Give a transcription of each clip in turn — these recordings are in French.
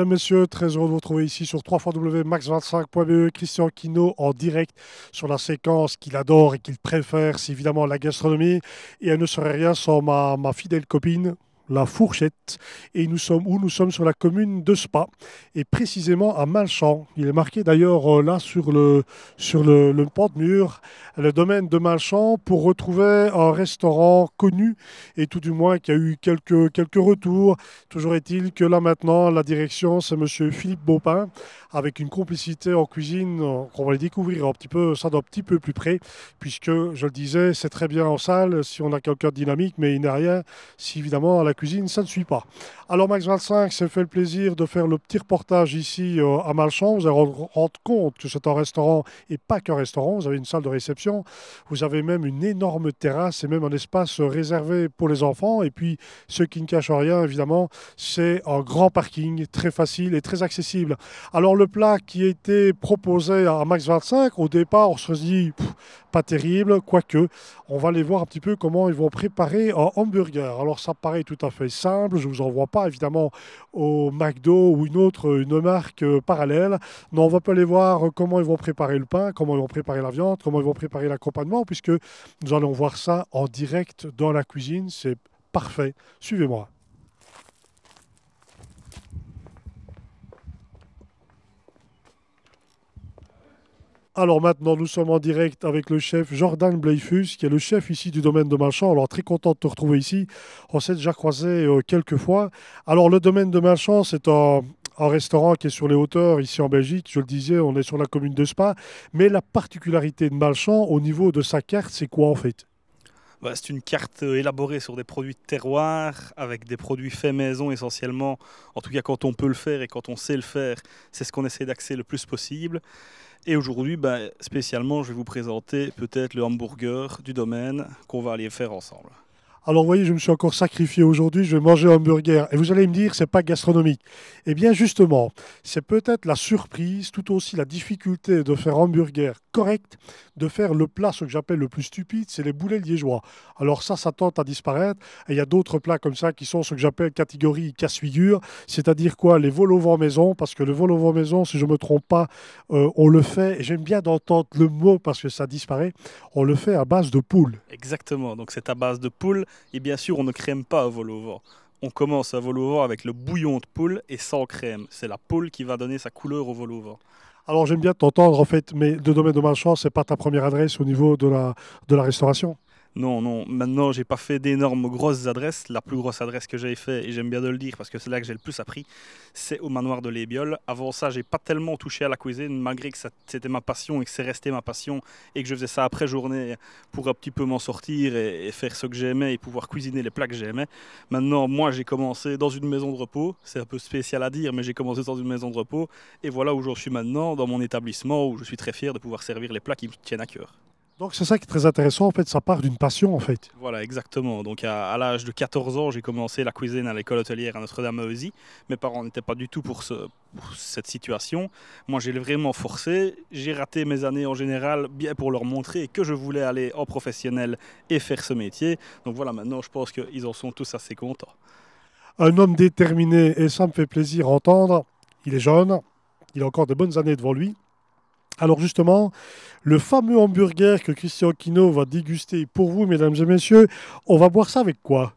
Mesdames, Messieurs, très heureux de vous retrouver ici sur 3 www.max25.be. Christian kino en direct sur la séquence qu'il adore et qu'il préfère, c'est évidemment la gastronomie. Et elle ne serait rien sans ma, ma fidèle copine, la fourchette. Et nous sommes où Nous sommes sur la commune de Spa, et précisément à Malchamp. Il est marqué d'ailleurs euh, là sur le, sur le, pan de mur, le domaine de Malchamp, pour retrouver un restaurant connu, et tout du moins qui a eu quelques, quelques retours. Toujours est-il que là maintenant, la direction, c'est M. Philippe Baupin, avec une complicité en cuisine qu'on va les découvrir un petit peu, ça d'un petit peu plus près, puisque je le disais, c'est très bien en salle si on a quelqu'un de dynamique, mais il n'y a rien si évidemment à la cuisine, ça ne suit pas. Alors Max 25 s'est fait le plaisir de faire le petit reportage ici euh, à Malchamp. Vous allez rendre compte que c'est un restaurant et pas qu'un restaurant. Vous avez une salle de réception, vous avez même une énorme terrasse et même un espace réservé pour les enfants. Et puis ceux qui ne cachent rien, évidemment, c'est un grand parking très facile et très accessible. Alors le plat qui a été proposé à Max 25, au départ, on se dit pas terrible, quoique on va aller voir un petit peu comment ils vont préparer un hamburger. Alors ça paraît tout à simple. Je ne vous envoie pas évidemment au McDo ou une autre une marque euh, parallèle. Non, on va pas aller voir euh, comment ils vont préparer le pain, comment ils vont préparer la viande, comment ils vont préparer l'accompagnement, puisque nous allons voir ça en direct dans la cuisine. C'est parfait. Suivez-moi. Alors maintenant, nous sommes en direct avec le chef Jordan Bleifus, qui est le chef ici du domaine de Marchand. Alors très content de te retrouver ici. On s'est déjà croisé euh, quelques fois. Alors le domaine de Marchand, c'est un, un restaurant qui est sur les hauteurs ici en Belgique. Je le disais, on est sur la commune de Spa. Mais la particularité de Malchamp au niveau de sa carte, c'est quoi en fait c'est une carte euh, élaborée sur des produits de terroir, avec des produits faits maison essentiellement, en tout cas quand on peut le faire et quand on sait le faire, c'est ce qu'on essaie d'axer le plus possible. Et aujourd'hui, ben, spécialement, je vais vous présenter peut-être le hamburger du domaine qu'on va aller faire ensemble. Alors, vous voyez, je me suis encore sacrifié aujourd'hui, je vais manger un hamburger. Et vous allez me dire, c'est pas gastronomique. Eh bien, justement, c'est peut-être la surprise, tout aussi la difficulté de faire un correct, de faire le plat, ce que j'appelle le plus stupide, c'est les boulets liégeois. Alors, ça, ça tente à disparaître. Et il y a d'autres plats comme ça qui sont ce que j'appelle catégorie casse-figure, c'est-à-dire quoi Les vol au vent maison, parce que le vol au vent maison, si je ne me trompe pas, euh, on le fait, et j'aime bien d'entendre le mot parce que ça disparaît, on le fait à base de poule. Exactement, donc c'est à base de poule. Et bien sûr, on ne crème pas à vol au vent. On commence à vol au vent avec le bouillon de poule et sans crème. C'est la poule qui va donner sa couleur au vol au vent. Alors j'aime bien t'entendre en fait, mais de domaine de ce c'est pas ta première adresse au niveau de la, de la restauration non, non, maintenant j'ai pas fait d'énormes grosses adresses. La plus grosse adresse que j'ai fait, et j'aime bien de le dire parce que c'est là que j'ai le plus appris, c'est au manoir de l'Ébiole. Avant ça, j'ai pas tellement touché à la cuisine, malgré que c'était ma passion et que c'est resté ma passion et que je faisais ça après journée pour un petit peu m'en sortir et, et, faire ce que j'aimais et pouvoir cuisiner les plats que j'aimais. Maintenant, moi j'ai commencé dans une maison de repos, c'est un peu spécial à dire, mais j'ai commencé dans une maison de repos et voilà où je suis maintenant, dans mon établissement où je suis très fier de pouvoir servir les plats qui me tiennent à cœur. Donc c'est ça qui est très intéressant, en fait, ça part d'une passion, en fait. Voilà, exactement. Donc à, l'âge de 14 ans, j'ai commencé la cuisine à l'école hôtelière à Notre-Dame aussi. Mes parents n'étaient pas du tout pour, cette situation. Moi, j'ai vraiment forcé. J'ai raté mes années en général, bien pour leur montrer que je voulais aller en professionnel et faire ce métier. Donc voilà, maintenant, je pense qu'ils en sont tous assez contents. Un homme déterminé, et ça me fait plaisir d'entendre, entendre. Il est jeune, il a encore de bonnes années devant lui. Alors justement, le fameux hamburger que Christian Quino va déguster pour vous, mesdames et messieurs, on va boire ça avec quoi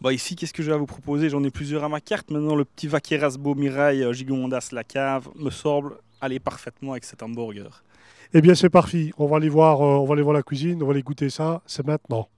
bah ici, qu'est-ce que je vais vous proposer J'en ai plusieurs à ma carte. Maintenant, le petit Vaqueras Beau Mirail euh, Gigondas La Cave me semble aller parfaitement avec cet hamburger. Eh bien, c'est parfait. On va aller voir, euh, on va aller voir la cuisine, on va aller goûter ça. C'est maintenant.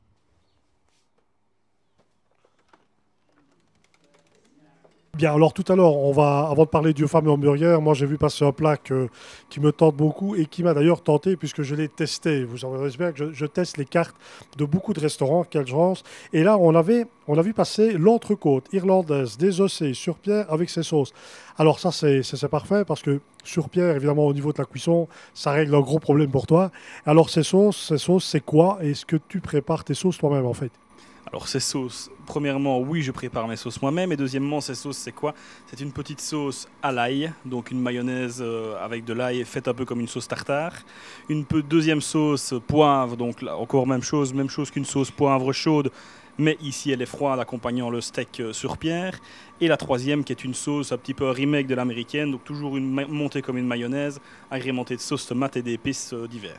Bien, alors tout à l'heure, on va, avant de parler du fameux hamburger, moi j'ai vu passer un plat qui me tente beaucoup et qui m'a d'ailleurs tenté puisque je l'ai testé. Vous savez bien que je, je, teste les cartes de beaucoup de restaurants, quelle chance. Et là, on avait on a vu passer l'entrecôte irlandaise désossée sur pierre avec ses sauces. Alors ça, c'est parfait parce que sur pierre, évidemment, au niveau de la cuisson, ça règle un gros problème pour toi. Alors ces sauces, ces sauces, c'est quoi Est-ce que tu prépares tes sauces toi-même en fait alors ces sauces, premièrement, oui, je prépare mes sauces moi-même. Et deuxièmement, ces sauces, c'est quoi C'est une petite sauce à l'ail, donc une mayonnaise euh, avec de l'ail faite un peu comme une sauce tartare. Une deuxième sauce poivre, donc encore même chose, même chose qu'une sauce poivre chaude mais ici elle est froide accompagnant le steak euh, sur pierre. Et la troisième qui est une sauce un petit peu remake de l'américaine, donc toujours une montée comme une mayonnaise, agrémentée de sauce tomate et d'épices euh, d'hiver.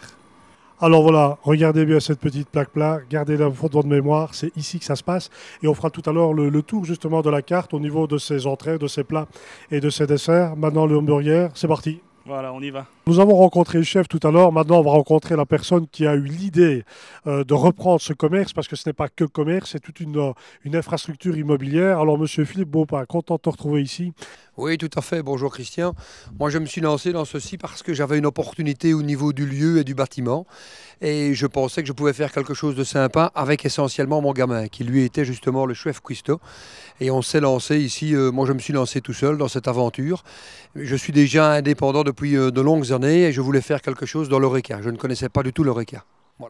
Alors voilà, regardez bien cette petite plaque plat. gardez-la au de mémoire, c'est ici que ça se passe. Et on fera tout à l'heure le, le, tour justement de la carte au niveau de ses entrées, de ses plats et de ses desserts. Maintenant le hamburger, c'est parti. Voilà, on y va. Nous avons rencontré le chef tout à l'heure. Maintenant, on va rencontrer la personne qui a eu l'idée euh, de reprendre ce commerce, parce que ce n'est pas que commerce, c'est toute euh, une, infrastructure immobilière. Alors, monsieur Philippe Beaupin, content de te retrouver ici. Oui, tout à fait. Bonjour, Christian. Moi, je me suis lancé dans ceci parce que j'avais une opportunité au niveau du lieu et du bâtiment. Et je pensais que je pouvais faire quelque chose de sympa avec essentiellement mon gamin, qui lui était justement le chef Cuisto. Et on s'est lancé ici. Euh, moi, je me suis lancé tout seul dans cette aventure. Je suis déjà indépendant depuis de longues années et je voulais faire quelque chose dans l'oreca. Je ne connaissais pas du tout l'oreca.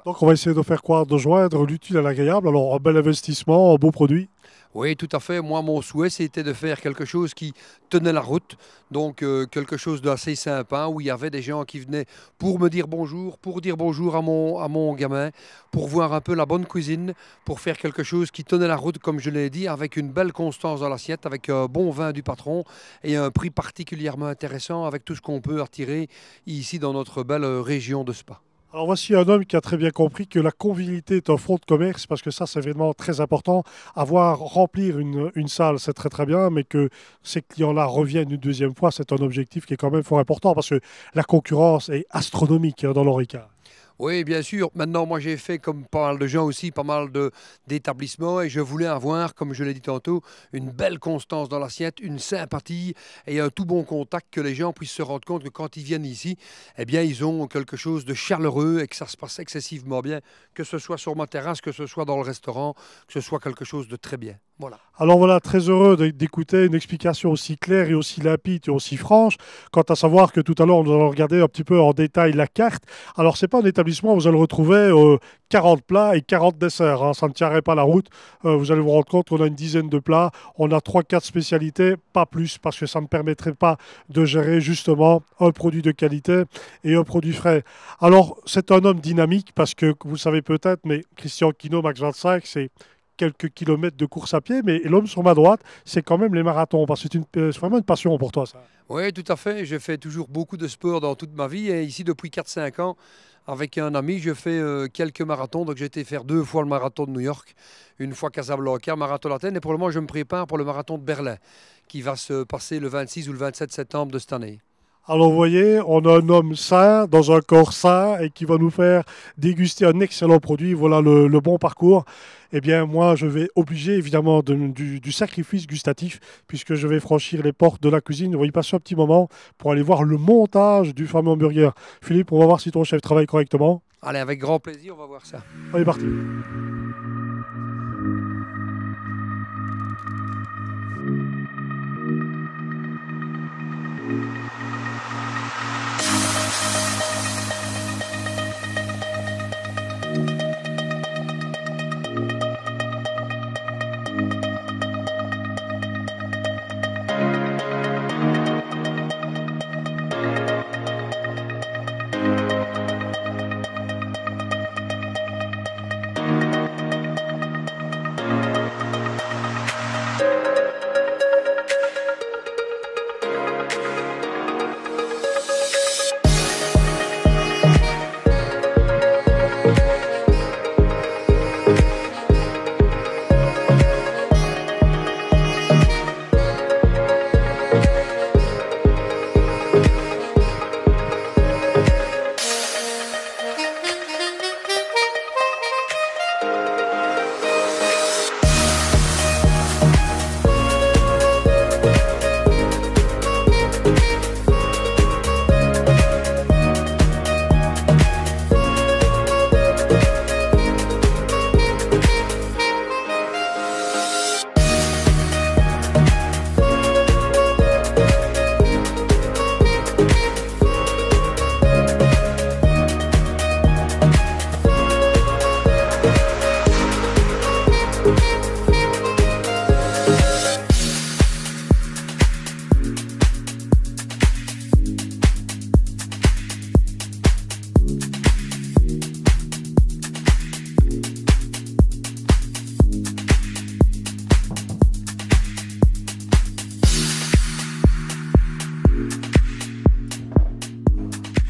Donc on va essayer de faire quoi De joindre l'utile à l'agréable. Alors un bel investissement, un beau produit oui, tout à fait. Moi, mon souhait, c'était de faire quelque chose qui tenait la route. Donc, euh, quelque chose d'assez sympa hein, où il y avait des gens qui venaient pour me dire bonjour, pour dire bonjour à mon, à mon gamin, pour voir un peu la bonne cuisine, pour faire quelque chose qui tenait la route, comme je l'ai dit, avec une belle constance dans l'assiette, avec un bon vin du patron et un prix particulièrement intéressant avec tout ce qu'on peut attirer ici dans notre belle euh, région de Spa. Alors voici un homme qui a très bien compris que la convivialité est un front de commerce, parce que ça c'est vraiment très important. Avoir, remplir une, salle, c'est très très bien, mais que ces clients-là reviennent une deuxième fois, c'est un objectif qui est quand même fort important, parce que la concurrence est astronomique hein, dans l'ORICA. Oui, bien sûr. Maintenant, moi, j'ai fait, comme pas mal de gens aussi, pas mal d'établissements et je voulais avoir, comme je l'ai dit tantôt, une belle constance dans l'assiette, une sympathie et un tout bon contact que les gens puissent se rendre compte que quand ils viennent ici, eh bien, ils ont quelque chose de chaleureux et que ça se passe excessivement bien, que ce soit sur ma terrasse, que ce soit dans le restaurant, que ce soit quelque chose de très bien. Alors voilà, très heureux d'écouter une explication aussi claire et aussi limpide et aussi franche, quant à savoir que tout à l'heure, nous allons regarder un petit peu en détail la carte. Alors, c'est pas un établissement où vous allez retrouver 40 euh, plats et 40 desserts, hein. ça ne tiendrait pas la route. Euh, vous allez vous rendre compte qu'on a une dizaine de plats, on a 3-4 spécialités, pas plus, parce que ça ne permettrait pas de gérer justement un produit de qualité et un produit frais. Alors, c'est un homme dynamique, parce que vous savez peut-être, mais Christian kino Max 25, c'est quelques kilomètres de course à pied, mais l'homme sur ma droite, c'est quand même les marathons, parce que c'est euh, vraiment une passion pour toi, ça. Oui, tout à fait. J'ai fait toujours beaucoup de sport dans toute ma vie, et ici, depuis 4-5 ans, avec un ami, je fais euh, quelques marathons. Donc j'ai été faire deux fois le marathon de New York, une fois Casablanca, marathon Athènes. Et pour le moment, je me prépare pour le marathon de Berlin, qui va se passer le 26 ou le 27 septembre de cette année. Alors vous voyez, on a un homme sain, dans un corps sain, et qui va nous faire déguster un excellent produit. Voilà le, bon parcours. Eh bien moi, je vais obliger évidemment du, sacrifice gustatif, puisque je vais franchir les portes de la cuisine. On voyez y un petit moment pour aller voir le montage du fameux hamburger. Philippe, on va voir si ton chef travaille correctement. Allez, avec grand plaisir, on va voir ça. Allez, est parti.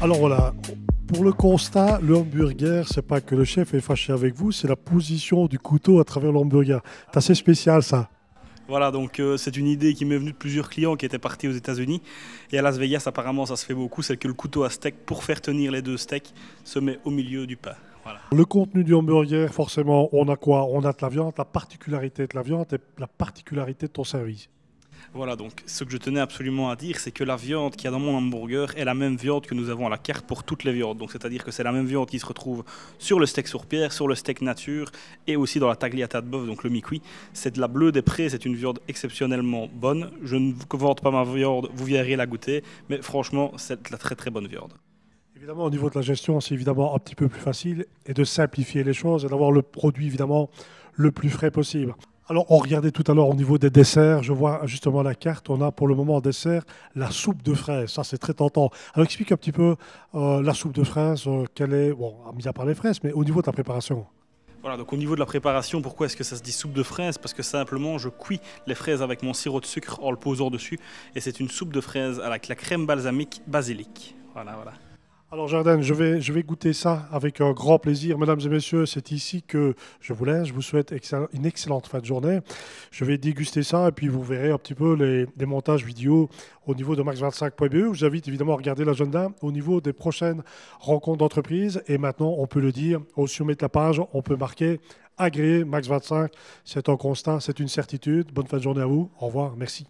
Alors voilà, pour le constat, le hamburger, c'est pas que le chef est fâché avec vous, c'est la position du couteau à travers l'hamburger. C'est assez spécial ça. Voilà, donc euh, c'est une idée qui m'est venue de plusieurs clients qui étaient partis aux États-Unis. Et à Las Vegas, apparemment, ça se fait beaucoup. C'est que le couteau à steak, pour faire tenir les deux steaks, se met au milieu du pain. Le contenu du hamburger, forcément, on a quoi On a de la viande. La particularité de la viande et la particularité de ton service. Voilà, donc ce que je tenais absolument à dire, c'est que la viande qu'il y a dans mon hamburger est la même viande que nous avons à la carte pour toutes les viandes. Donc c'est-à-dire que c'est la même viande qui se retrouve sur le steak sur pierre, sur le steak nature et aussi dans la tagliata de bœuf, donc le mi C'est de la bleue des prés, c'est une viande exceptionnellement bonne. Je ne vous vante pas ma viande, vous viendrez la goûter, mais franchement, c'est de la très très bonne viande. Évidemment, au niveau de la gestion, c'est évidemment un petit peu plus facile et de simplifier les choses et d'avoir le produit évidemment le plus frais possible. Alors, on regardait tout à l'heure au niveau des desserts. Je vois justement la carte. On a pour le moment en dessert la soupe de fraises. Ça, c'est très tentant. Alors, explique un petit peu euh, la soupe de fraises. Euh, quelle est, bon, mis à part les fraises, mais au niveau de la préparation voilà, donc au niveau de la préparation, pourquoi est-ce que ça se dit soupe de fraises Parce que simplement, je cuis les fraises avec mon sirop de sucre en le posant dessus. Et c'est une soupe de fraises avec la crème balsamique basilic. Voilà, voilà. Alors Jardin, je vais, je vais goûter ça avec un grand plaisir. Mesdames et messieurs, c'est ici que je vous laisse. Je vous souhaite une excellente fin de journée. Je vais déguster ça et puis vous verrez un petit peu les, montages vidéo au niveau de max25.be. Je vous invite évidemment à regarder l'agenda au niveau des prochaines rencontres d'entreprise. Et maintenant, on peut le dire, au sommet de la page, on peut marquer agréé max25. C'est un constat, c'est une certitude. Bonne fin de journée à vous. Au revoir. Merci.